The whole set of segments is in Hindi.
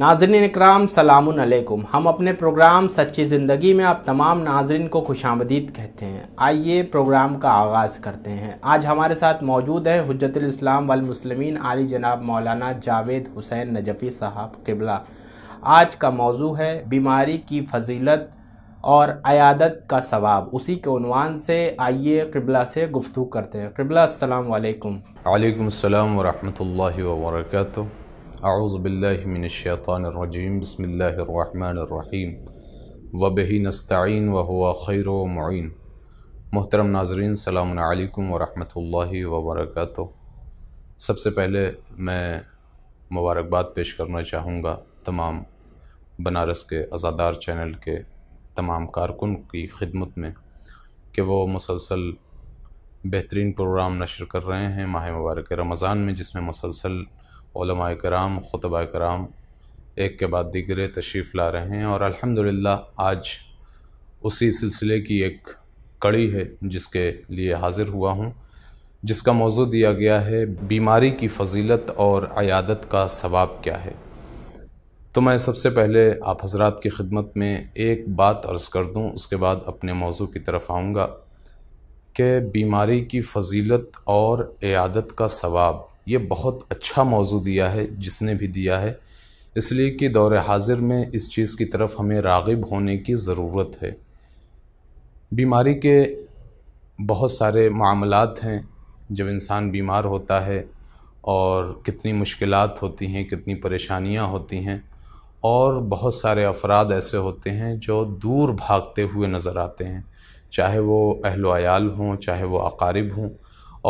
नाजरन कराम सलामकुम हम अपने प्रोग्राम सच्ची ज़िंदगी में आप तमाम नाजरन को खुश आमदीद कहते हैं आइए प्रोग्राम का आगाज़ करते हैं आज हमारे साथ मौजूद हैं हजरतलाम वलमसलमिन आली जनाब मौलाना जावेद हुसैन नजफ़ी साहब किबला आज का मौजू है बीमारी की फजीलत और अयादत का सवाब उसी के अनवान से आइए किबला से गुफ्तु करते हैं किबला असलकम वालेकुम वालेकुम अस्सलाम अऊज़ बिल्लाशैतरजीम बसमीम वबही नस्तीन वहुआ खैर वन मोहतरम नाजरीन सलामकुम वरहि वबरक सबसे पहले मैं मुबारकबाद पेश करना चाहूँगा तमाम बनारस के आज़ादार चैनल के तमाम कारकुन की खिदमत में कि वो मुसलसल बेहतरीन प्रोग्राम नशर कर रहे हैं माह मुबारक रमज़ान में जिसमें मुसलसल कराम ख़ुतबा कराम एक के बाद दिगरे तशरीफ़ ला रहे हैं और अल्हम्दुलिल्लाह आज उसी सिलसिले की एक कड़ी है जिसके लिए हाज़िर हुआ हूँ जिसका मौजू दिया गया है बीमारी की फजीलत और अयादत का सवाब क्या है तो मैं सबसे पहले आप हजरात की खिदमत में एक बात अर्ज़ कर दूँ उसके बाद अपने मौजू की तरफ आऊँगा कि बीमारी की फजीलत और अयादत का सवाब ये बहुत अच्छा मौजू दिया है जिसने भी दिया है इसलिए कि दौर हाजिर में इस चीज़ की तरफ हमें रागिब होने की ज़रूरत है बीमारी के बहुत सारे मामलात हैं जब इंसान बीमार होता है और कितनी मुश्किल होती हैं कितनी परेशानियाँ होती हैं और बहुत सारे अफराद ऐसे होते हैं जो दूर भागते हुए नज़र आते हैं चाहे वो अहलोयाल हों चाहे वो अकारब हों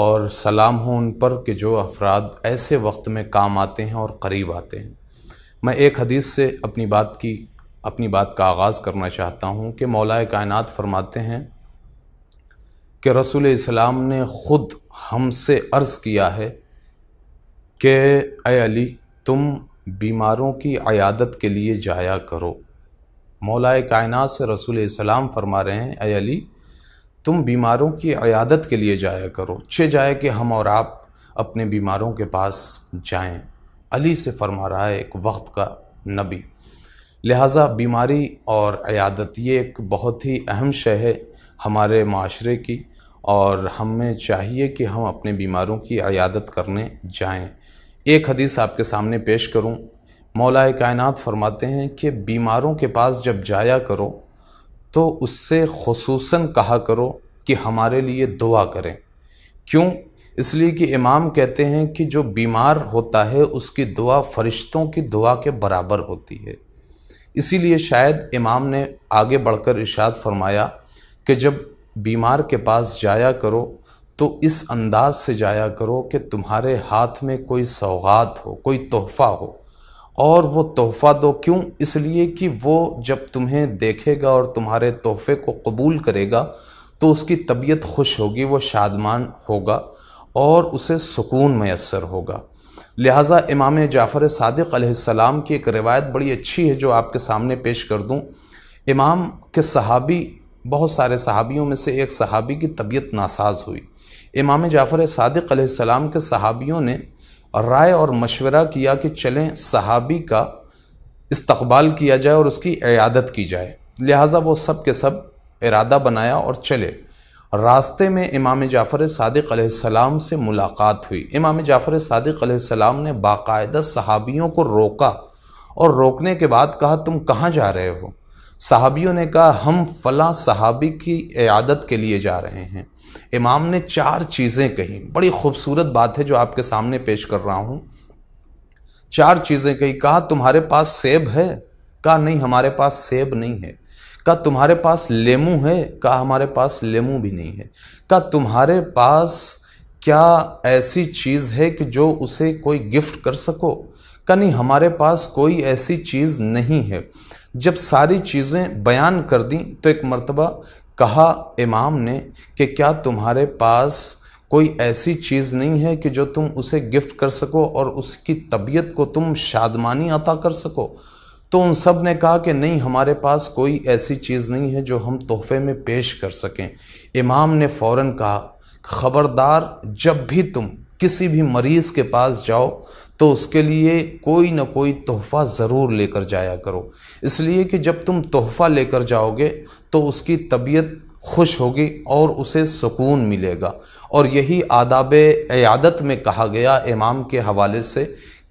और सलाम हो उन पर कि जो अफराद ऐसे वक्त में काम आते हैं और करीब आते हैं मैं एक हदीस से अपनी बात की अपनी बात का आगाज़ करना चाहता हूँ कि मौलाए कायनात फरमाते हैं कि रसूल इस्लाम ने ख़ुद हमसे अर्ज़ किया है कि अय अली तुम बीमारों की अयादत के लिए जाया करो मौलाए कायनात से रसूल इस्लाम फरमा रहे हैं अय अली तुम बीमारों की अयादत के लिए जाया करो छे जाए कि हम और आप अपने बीमारों के पास जाएं अली से फरमा रहा है एक वक्त का नबी लिहाजा बीमारी और अयादत ये एक बहुत ही अहम शय है हमारे माशरे की और हमें चाहिए कि हम अपने बीमारों की अयादत करने जाएं एक हदीस आपके सामने पेश करूं मौलाए कायनात फरमाते हैं कि बीमारों के पास जब जाया करो तो उससे खसूस कहा करो कि हमारे लिए दुआ करें क्यों इसलिए कि इमाम कहते हैं कि जो बीमार होता है उसकी दुआ फरिश्तों की दुआ के बराबर होती है इसीलिए शायद इमाम ने आगे बढ़कर इशाद फरमाया कि जब बीमार के पास जाया करो तो इस अंदाज से जाया करो कि तुम्हारे हाथ में कोई सौगात हो कोई तोहफ़ा हो और वो तोहफ़ा दो क्यों इसलिए कि वो जब तुम्हें देखेगा और तुम्हारे तोहफ़े को कबूल करेगा तो उसकी तबीयत खुश होगी वो शादमान होगा और उसे सुकून मैसर होगा लिहाजा इमाम जाफ़र सदक सलाम की एक रिवायत बड़ी अच्छी है जो आपके सामने पेश कर दूँ इमाम के सहाबी बहुत सारे सहाबियों में से एक सहाबी की तबीयत नासाज हुई इमाम जाफ़र सदक के सहाबियों ने और राय और मशवरा किया कि चलें सहाबी का इस्तबाल किया जाए और उसकी इयादत की जाए लिहाजा वो सब के सब इरादा बनाया और चले रास्ते में इमाम जाफ़र सदक से मुलाकात हुई इमाम जाफ़र सदक ने बाकायदा सहाबियों को रोका और रोकने के बाद कहा तुम कहाँ जा रहे हो सहाबियों ने कहा हम फ़ला सहाबी की इयादत के लिए जा रहे हैं इमाम ने चार चीज़ें कही बड़ी खूबसूरत बात है जो आपके सामने पेश कर रहा हूँ चार चीज़ें कही कहा तुम्हारे पास सेब है कहा नहीं हमारे पास सेब नहीं है कहा तुम्हारे पास लेमू है कहा हमारे पास लेमू भी नहीं है कहा तुम्हारे पास क्या ऐसी चीज़ है कि जो उसे कोई गिफ्ट कर सको का नहीं हमारे पास कोई ऐसी चीज़ नहीं है जब सारी चीज़ें बयान कर दी तो एक मरतबा कहा इमाम ने कि क्या तुम्हारे पास कोई ऐसी चीज़ नहीं है कि जो तुम उसे गिफ्ट कर सको और उसकी तबीयत को तुम शादमानी अता कर सको तो उन सब ने कहा कि नहीं हमारे पास कोई ऐसी चीज़ नहीं है जो हम तोहफे में पेश कर सकें इमाम ने फ़ौर कहा ख़बरदार जब भी तुम किसी भी मरीज़ के पास जाओ तो उसके लिए कोई ना कोई तोहफ़ा ज़रूर लेकर जाया करो इसलिए कि जब तुम तोहफ़ा लेकर जाओगे तो उसकी तबीयत खुश होगी और उसे सुकून मिलेगा और यही आदाब अयादत में कहा गया इमाम के हवाले से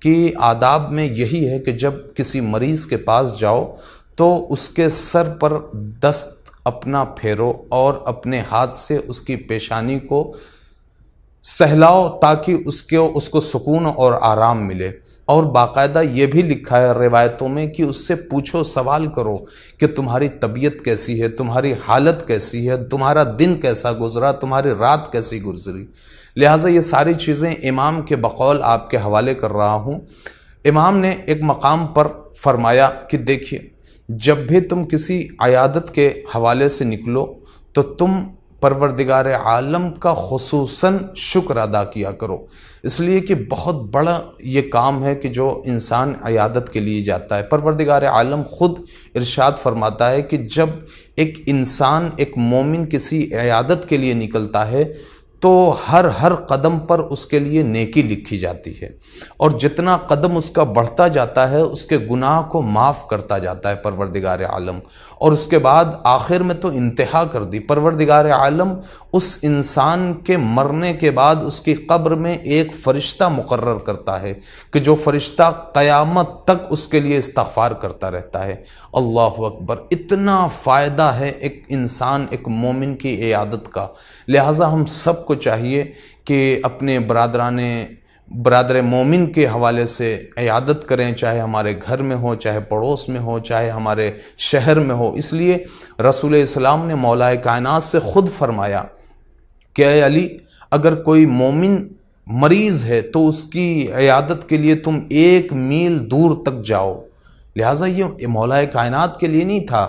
कि आदाब में यही है कि जब किसी मरीज़ के पास जाओ तो उसके सर पर दस्त अपना फेरो और अपने हाथ से उसकी पेशानी को सहलाओ ताकि उसके उसको सुकून और आराम मिले और बाकायदा ये भी लिखा है रिवायतों में कि उससे पूछो सवाल करो कि तुम्हारी तबीयत कैसी है तुम्हारी हालत कैसी है तुम्हारा दिन कैसा गुजरा तुम्हारी रात कैसी गुजरी लिहाजा ये सारी चीज़ें इमाम के बकौल आपके हवाले कर रहा हूँ इमाम ने एक मकाम पर फरमाया कि देखिए जब भी तुम किसी अयादत के हवाले से निकलो तो तुम परवरदिगार आलम का खसूस शुक्र अदा किया करो इसलिए कि बहुत बड़ा ये काम है कि जो इंसान अयादत के लिए जाता है परवरदिगार आलम ख़ुद इरशाद फरमाता है कि जब एक इंसान एक मोमिन किसी अयादत के लिए निकलता है तो हर हर कदम पर उसके लिए नेकी लिखी जाती है और जितना कदम उसका बढ़ता जाता है उसके गुनाह को माफ़ करता जाता है परवरदिगार आलम और उसके बाद आखिर में तो इंतहा कर दी परवरदिगार आलम उस इंसान के मरने के बाद उसकी कब्र में एक फ़रिश्ता मुकर्र करता है कि जो फ़रिश्ता क़यामत तक उसके लिए इस्तफ़ार करता रहता है अल्लाह अकबर इतना फ़ायदा है एक इंसान एक मोमिन की इयादत का लिहाजा हम सब को चाहिए कि अपने बरदरान बरदर मोमिन के हवाले से अयादत करें चाहे हमारे घर में हो चाहे पड़ोस में हो चाहे हमारे शहर में हो इसलिए रसूल इस्लाम ने मौलाए कायनात से ख़ुद फरमाया कि अली अगर कोई मोमिन मरीज़ है तो उसकी अयादत के लिए तुम एक मील दूर तक जाओ लिहाजा ये मौलाए कायनात के लिए नहीं था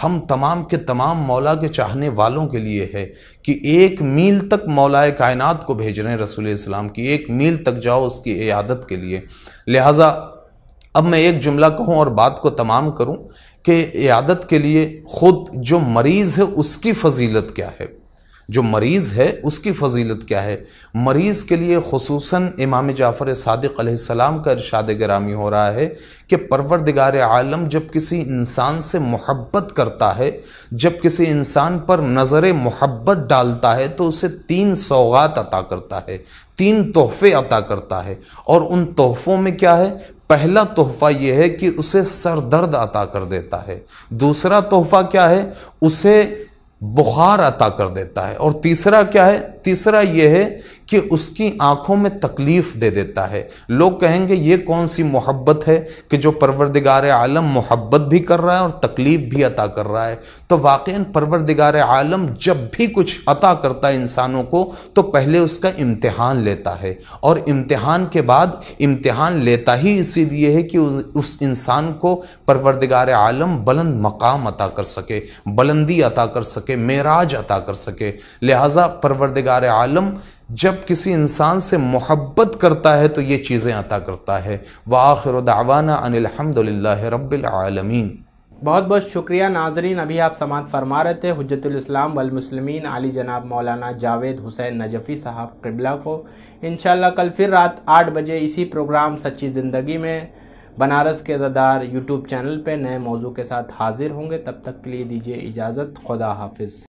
हम तमाम के तमाम मौला के चाहने वालों के लिए है कि एक मील तक मौलाए कायनात को भेज रहे हैं रसूल इस्लाम की एक मील तक जाओ उसकी अयादत के लिए लिहाजा अब मैं एक जुमला कहूँ और बात को तमाम करूँ कि यादत के लिए ख़ुद जो मरीज़ है उसकी फजीलत क्या है जो मरीज़ है उसकी फजीलत क्या है मरीज़ के लिए खसूस इमाम जाफ़र सदक़्सलाम का इरशाद ग्रामी हो रहा है कि परवरदिगार आलम जब किसी इंसान से मोहब्बत करता है जब किसी इंसान पर नज़र मोहब्बत डालता है तो उसे तीन सौगात अता करता है तीन तोहफ़े अता करता है और उन तोहफ़ों में क्या है पहला तोहफ़ा यह है कि उसे सर दर्द अता कर देता है दूसरा तोहफ़ा क्या है उसे बुखार अता कर देता है और तीसरा क्या है तीसरा यह है कि उसकी आंखों में तकलीफ़ दे देता है लोग कहेंगे ये कौन सी मोहब्बत है कि जो परवरदिगार आलम मोहब्बत भी कर रहा है और तकलीफ़ भी अता कर रहा है तो वाकई परवरदिगार आलम जब भी कुछ अता करता है इंसानों को तो पहले उसका इम्तहान लेता है और इम्तहान के बाद इम्तहान लेता ही इसीलिए है कि उस इंसान को परवरदिगार आलम बुलंद मकाम अता कर सके बुलंदी अता कर सके सके मेराज अता कर सके लिहाजा परवरदिगार आलम जब किसी इंसान से मोहब्बत करता है तो ये चीज़ें अता करता है वाखिर दावाना अनिलहमदिल्ला रबालमीन बहुत बहुत शुक्रिया नाजरीन अभी आप समात फरमा रहे थे हजतलाम वलमसलमिन आली जनाब मौलाना जावेद हुसैन नजफ़ी साहब किबला को इन कल फिर रात आठ बजे इसी प्रोग्राम सच्ची ज़िंदगी में बनारस के ददार यूट्यूब चैनल पे नए मौजू के साथ हाजिर होंगे तब तक के लिए दीजिए इजाज़त खुदा हाफिज़